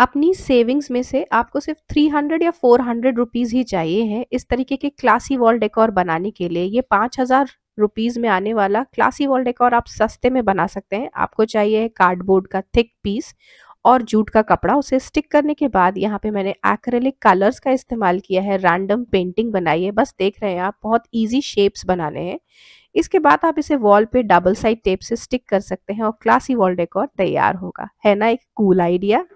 अपनी सेविंग्स में से आपको सिर्फ 300 या 400 हंड्रेड रुपीज़ ही चाहिए हैं इस तरीके के क्लासी वॉल डेकोर बनाने के लिए ये पाँच हज़ार रुपीज़ में आने वाला क्लासी वॉल डेकोर आप सस्ते में बना सकते हैं आपको चाहिए है कार्डबोर्ड का थिक पीस और जूट का कपड़ा उसे स्टिक करने के बाद यहाँ पे मैंने एक्रेलिक कलर्स का इस्तेमाल किया है रैंडम पेंटिंग बनाई है बस देख रहे हैं आप बहुत ईजी शेप्स बनाने हैं इसके बाद आप इसे वॉल पे डबल साइड टेप से स्टिक कर सकते हैं और क्लासी वॉल डेकोर तैयार होगा है ना एक कूल आइडिया